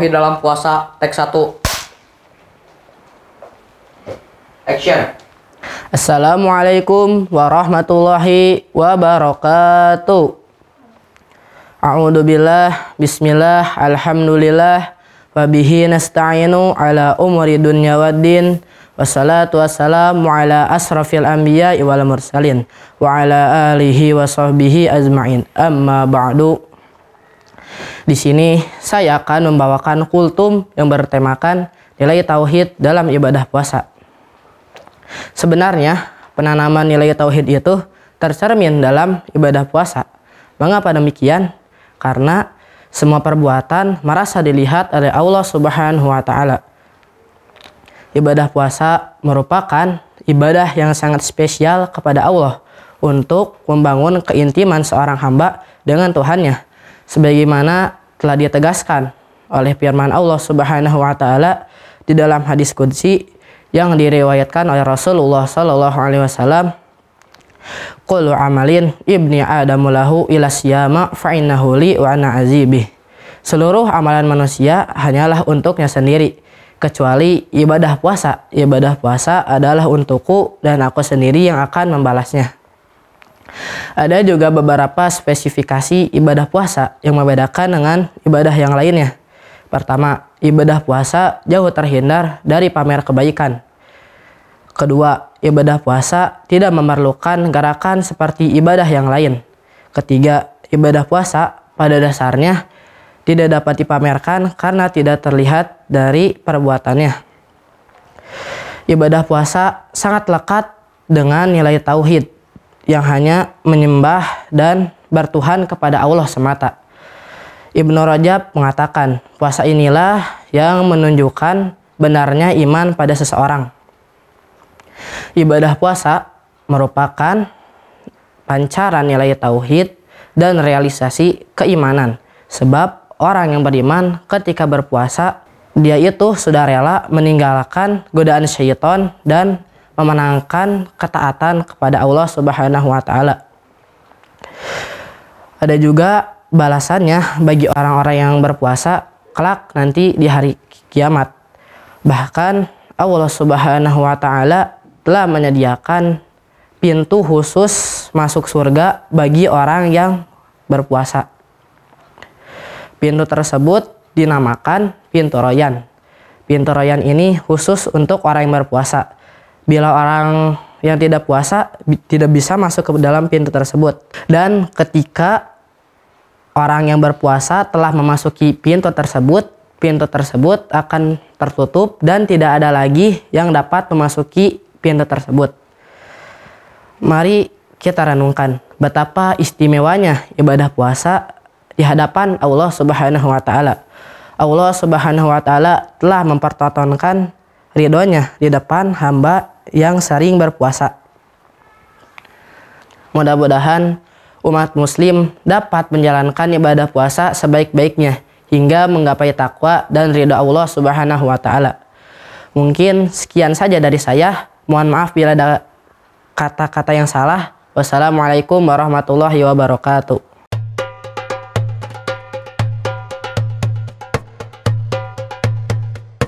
Tauhid dalam puasa teks 1 Action Assalamualaikum warahmatullahi wabarakatuh A'udhu billah, bismillah, alhamdulillah Wabihi nasta'inu ala umuri dunya waddin Wassalatu wassalamu ala asrafil anbiya wal mursalin Wa ala alihi wa sahbihi azma'in Amma ba'du di sini saya akan membawakan kultum yang bertemakan nilai tauhid dalam ibadah puasa. Sebenarnya, penanaman nilai tauhid itu tercermin dalam ibadah puasa. Mengapa demikian? Karena semua perbuatan merasa dilihat oleh Allah Subhanahu wa taala. Ibadah puasa merupakan ibadah yang sangat spesial kepada Allah untuk membangun keintiman seorang hamba dengan Tuhannya sebagaimana telah dia tegaskan oleh firman Allah Subhanahu wa taala di dalam hadis kunci yang diriwayatkan oleh Rasulullah sallallahu alaihi wasallam Qul amalin ibni Adamu lahu fa innahu li wa ana azibi. Seluruh amalan manusia hanyalah untuknya sendiri. Kecuali ibadah puasa. Ibadah puasa adalah untukku dan aku sendiri yang akan membalasnya. Ada juga beberapa spesifikasi ibadah puasa yang membedakan dengan ibadah yang lainnya. Pertama, ibadah puasa jauh terhindar dari pamer kebaikan. Kedua, ibadah puasa tidak memerlukan gerakan seperti ibadah yang lain. Ketiga, ibadah puasa pada dasarnya tidak dapat dipamerkan karena tidak terlihat dari perbuatannya. Ibadah puasa sangat lekat dengan nilai tauhid yang hanya menyembah dan bertuhan kepada Allah semata. Ibnu Rajab mengatakan, puasa inilah yang menunjukkan benarnya iman pada seseorang. Ibadah puasa merupakan pancaran nilai tauhid dan realisasi keimanan. Sebab orang yang beriman ketika berpuasa, dia itu sudah rela meninggalkan godaan syaitan dan memenangkan ketaatan kepada Allah Subhanahu wa taala. Ada juga balasannya bagi orang-orang yang berpuasa kelak nanti di hari kiamat. Bahkan Allah Subhanahu wa taala telah menyediakan pintu khusus masuk surga bagi orang yang berpuasa. Pintu tersebut dinamakan pintu royan. Pintu royan ini khusus untuk orang yang berpuasa bila orang yang tidak puasa bi tidak bisa masuk ke dalam pintu tersebut. Dan ketika orang yang berpuasa telah memasuki pintu tersebut, pintu tersebut akan tertutup dan tidak ada lagi yang dapat memasuki pintu tersebut. Mari kita renungkan betapa istimewanya ibadah puasa di hadapan Allah Subhanahu wa taala. Allah Subhanahu wa taala telah mempertontonkan ridhonya di depan hamba yang sering berpuasa. Mudah-mudahan umat muslim dapat menjalankan ibadah puasa sebaik-baiknya hingga menggapai takwa dan ridha Allah Subhanahu wa taala. Mungkin sekian saja dari saya. Mohon maaf bila ada kata-kata yang salah. Wassalamualaikum warahmatullahi wabarakatuh.